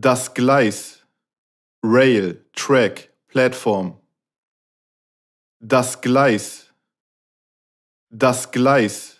Das Gleis. Rail, Track, Platform. Das Gleis. Das Gleis.